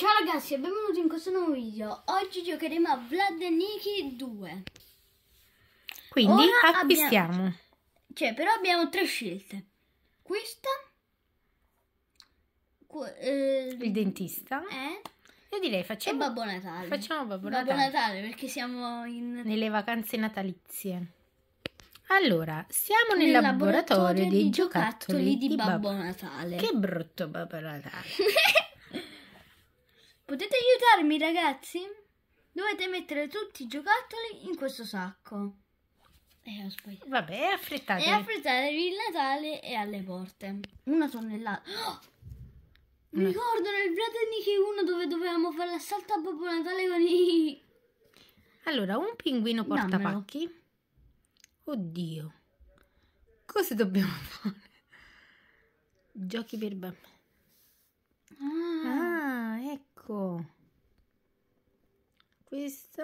Ciao ragazzi e benvenuti in questo nuovo video. Oggi giocheremo a Vlad Niki 2. Quindi Ora acquistiamo. Abbiamo... Cioè, però abbiamo tre scelte. Questa. Eh... Il dentista. Eh? Io direi facciamo... E Babbo Natale. Facciamo Babbo, Babbo Natale. Natale. perché siamo in... Nelle vacanze natalizie. Allora, siamo nel, nel laboratorio, laboratorio, dei giocattoli, giocattoli di, di Babbo, Babbo Natale. Che brutto Babbo Natale. Potete aiutarmi ragazzi? Dovete mettere tutti i giocattoli in questo sacco. Eh, ho sbagliato. Vabbè, affrettatevi. E affrettatevi, il Natale e alle porte. Una tonnellata. Oh! Mi no. ricordo nel Brother Nicky 1 dove dovevamo fare l'assalto a Babbo Natale con i... Allora, un pinguino portapacchi. Dammelo. Oddio. Cosa dobbiamo fare? Giochi per bambini ecco questo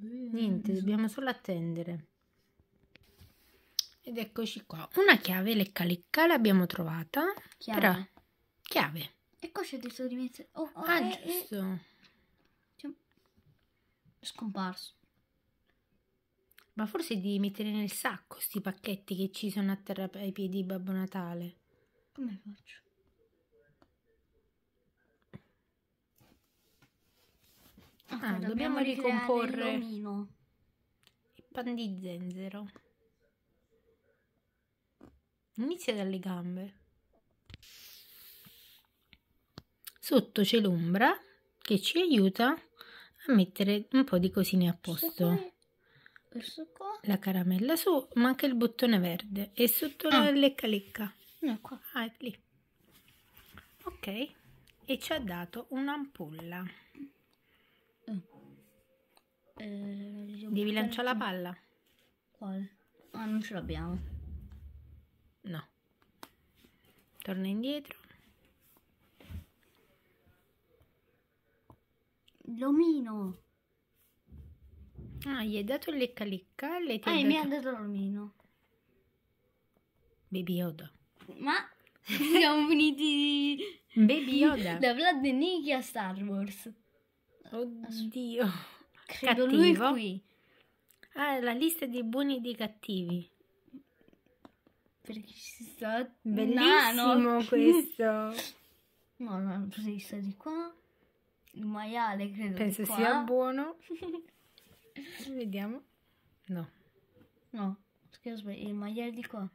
niente dobbiamo solo attendere ed eccoci qua una chiave lecca lecca l'abbiamo trovata chiave però, chiave ecco c'è il suo oh, oh, ah è, eh, eh. giusto è... scomparso ma forse devi mettere nel sacco questi pacchetti che ci sono a terra ai piedi di Babbo Natale come faccio? Ah, ah, dobbiamo, dobbiamo ricomporre il, i pan di zenzero. Inizia dalle gambe. Sotto c'è l'ombra che ci aiuta a mettere un po' di cosine a posto. La caramella su, ma anche il bottone verde. E sotto ah. la lecca lecca. No, qua. Ah, è lì. Ok. E ci ha dato un'ampulla. Eh, Devi lanciare la palla. Quale? Ah, non ce l'abbiamo. No. Torna indietro. L'omino. Ah, gli hai dato il lecca lecca. Le ah, mi ha dato l'omino. Baby Yoda. Ma siamo finiti... Baby Yoda. Da Vlad e Nicky a Star Wars. Oddio. Credo Cattivo. lui qui. Ah, la lista di buoni e di cattivi. Perché ci sta Bellissimo questo. no, no, ci sta di qua. Il maiale credo Penso sia buono. Vediamo. No. No, scherzo, il maiale di qua.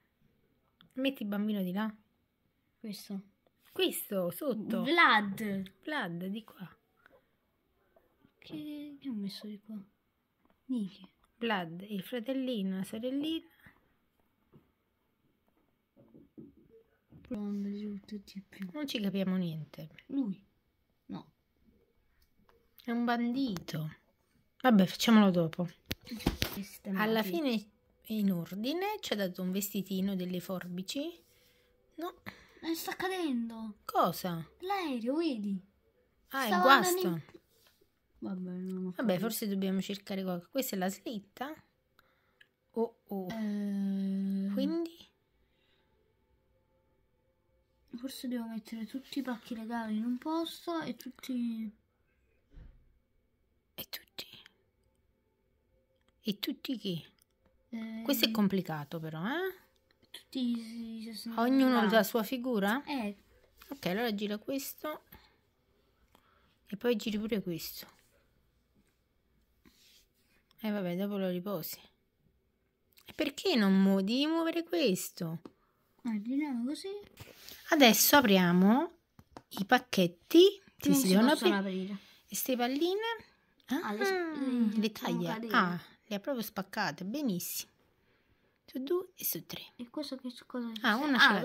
Metti il bambino di là. Questo. Questo, sotto. Vlad. Vlad, di qua. Che abbiamo messo di qua? Nichi. Vlad, il fratellino, la sorellina. Non ci capiamo niente. Lui? No. È un bandito. Vabbè, facciamolo dopo. Alla fine in ordine ci ha dato un vestitino, delle forbici. No. Ma eh, sta cadendo. Cosa? L'aereo, vedi? Ah, Stava è guasto. In... Vabbè, Vabbè forse dobbiamo cercare qualcosa. Questa è la slitta? Oh, oh. Eh... Quindi? Forse devo mettere tutti i pacchi legali in un posto e tutti... E tutti? E tutti chi? Eh... Questo è complicato però, eh? Tutti i... Ognuno ha la sua figura? Eh. Ok, allora gira questo. E poi giri pure questo. E eh, vabbè, dopo lo riposi. perché non mu devi muovere questo? Ordiniamo eh, così. Adesso apriamo i pacchetti. Che non si, si devono aprire. aprire. Queste palline. Ah, ah, le, mm, le taglia. Ah, le ha proprio spaccate. Benissimo. Su due e su tre. E questo che cosa è? Ah, una ah,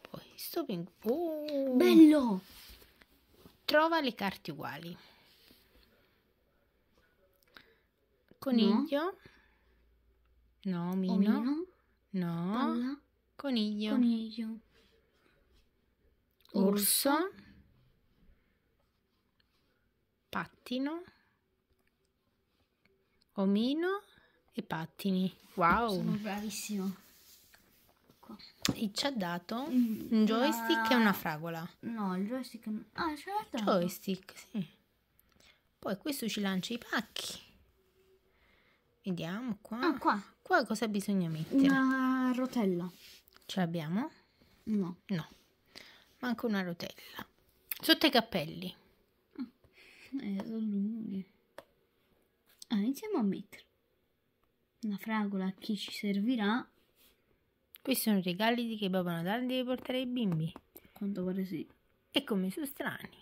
Poi, sto ping... Oh. Bello! Trova le carte uguali. Coniglio. No, no omino. No. Palla. Coniglio. Coniglio. Orso. Pattino. Omino e pattini. Wow. Sono bravissimo. E ci ha dato mm. un joystick La... e una fragola. No, il joystick. Ah, ce l'ha dato. Joystick, sì. Poi questo ci lancia i pacchi. Vediamo qua. Ah, qua. Qua cosa bisogna mettere? Una rotella. Ce l'abbiamo? No. No. Manca una rotella. Sotto i cappelli. Ah, eh, sono lunghi. Ah, iniziamo a mettere una fragola a chi ci servirà. Questi sono i regali di che Babbo Natale deve portare ai bimbi. Quanto pare sì. E come sono strani.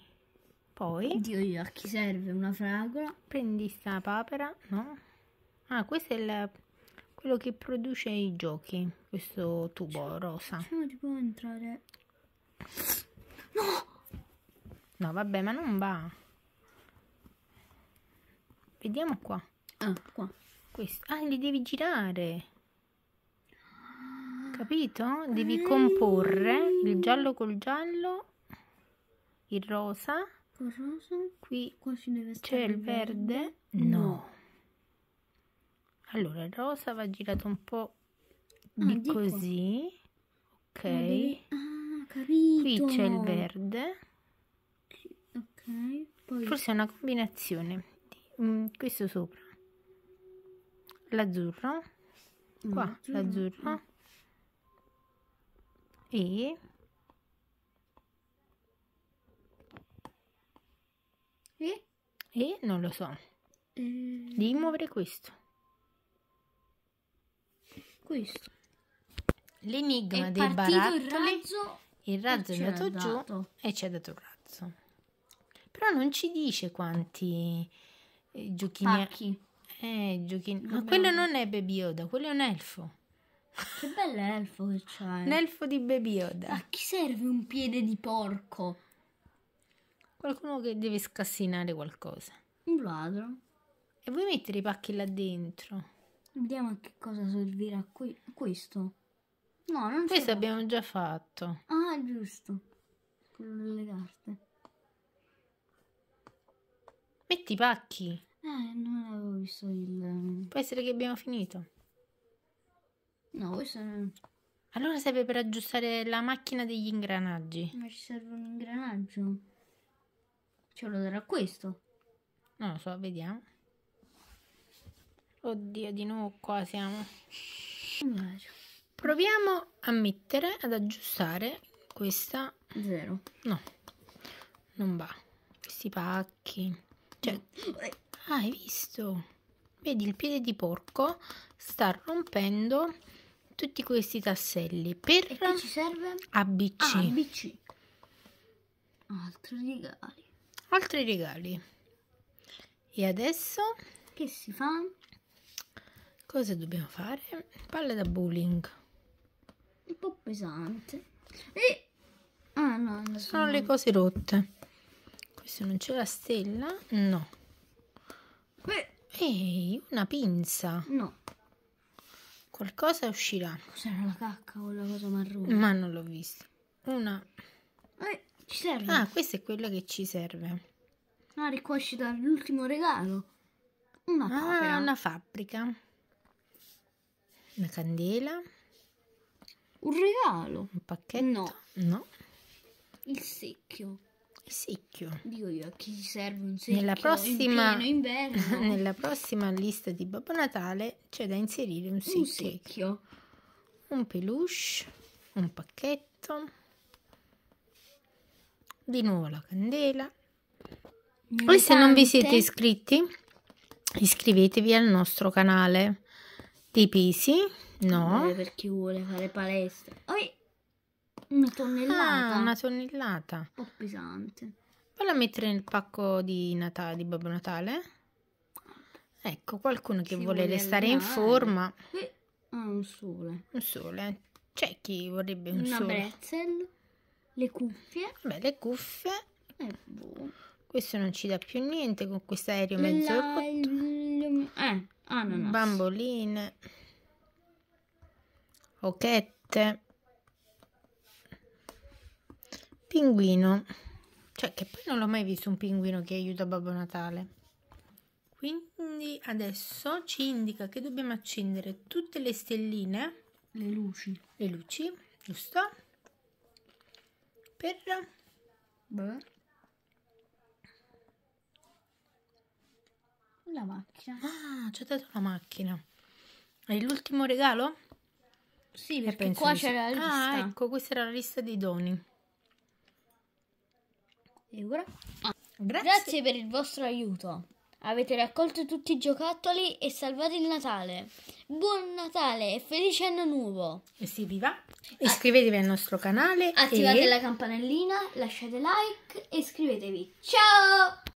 Poi... Dio io, a chi serve una fragola? Prendi sta papera, no? Ah, questo è il, quello che produce i giochi, questo tubo cioè, rosa. Facciamo tipo entrare. No! No, vabbè, ma non va. Vediamo qua. Ah, qua. Questo. Ah, li devi girare. Ah, Capito? Devi Ehi. comporre il giallo col giallo, il rosa. Col rosa. Qui c'è il verde. verde. no. Allora, il rosa va girato un po' ah, di, ah, così. Qua. Ok. Devi... Ah, Qui c'è il verde. Ok. Poi... Forse è una combinazione di mm, questo sopra. L'azzurro. Qua, l'azzurro. E... E? E non lo so. E... Eh, Devi muovere questo. Questo. L'enigma è dei barattoli. Il razzo, il razzo è andato giù e ci ha dato il razzo. Però non ci dice quanti eh, giochini... Pacchi. Eh, giochini... Ma quello non è Baby Yoda, quello è un elfo. Che bello elfo che c'hai. Eh. Un elfo di Baby Yoda. A chi serve un piede di porco? Qualcuno che deve scassinare qualcosa. Un ladro. E vuoi mettere i pacchi là dentro? Vediamo a che cosa servirà qui questo. No, non Questo abbiamo già fatto. Ah, giusto. Quello delle carte. Metti i pacchi. Eh, non avevo visto il... Ehm, Può essere che abbiamo finito. No, questo non... Allora serve per aggiustare la macchina degli ingranaggi. Ma ci serve un ingranaggio? Ce lo darà questo? Non lo so, vediamo. Oddio, di nuovo qua siamo. Proviamo a mettere, ad aggiustare questa. Zero. No, non va. Questi pacchi. Cioè, ah, hai visto? Vedi, il piede di porco sta rompendo tutti questi tasselli per ci serve? ABC. Ah, ABC. Altri regali. Altri regali. E adesso? Che si fa? Cosa dobbiamo fare? Palle da bowling. Un po' pesante. E... Ah no, sono... sono le cose rotte. Questo non c'è la stella? No. Ehi, una pinza. No. Qualcosa uscirà. Cos'era la cacca o la cosa marrone? Ma non l'ho vista. Una... Eh, ci serve. Ah, questa è quella che ci serve. La ah, ricuocita dall'ultimo regalo. Una, ah, una fabbrica. Una candela. Un regalo. Un pacchetto. No. no. Il secchio. Il secchio. Dio io, a chi serve un secchio? Nella prossima, in nella prossima lista di Babbo Natale c'è da inserire un secchio. Un secchio. Un peluche. Un pacchetto. Di nuovo la candela. Nelle se non vi siete iscritti, iscrivetevi al nostro canale ti pesi? No. Eh, per chi vuole fare palestra. Oi! Una tonnellata. Ah, una tonnellata. Un po' pesante. la mettere nel pacco di, Natale, di Babbo Natale. Ecco, qualcuno che si vuole restare in forma. Eh, ah, un sole. Un sole. C'è chi vorrebbe un una sole. Una pretzel. Le cuffie. Beh, le cuffie. Eh, boh. Questo non ci dà più niente con questo aereo mezzo. La... Eh, ananas. Bamboline. Occhette. Pinguino. Cioè, che poi non l'ho mai visto un pinguino che aiuta Babbo Natale. Quindi adesso ci indica che dobbiamo accendere tutte le stelline. Le luci. Le luci, giusto? Per... Beh. la macchina. Ah, c'è dato la macchina. È l'ultimo regalo? Sì, perché qua c'era la lista. Ah, ecco, questa era la lista dei doni. Ah. Grazie. Grazie per il vostro aiuto. Avete raccolto tutti i giocattoli e salvato il Natale. Buon Natale e felice anno nuovo! E si viva! Ah. Iscrivetevi al nostro canale. Attivate e... la campanellina, lasciate like e iscrivetevi. Ciao!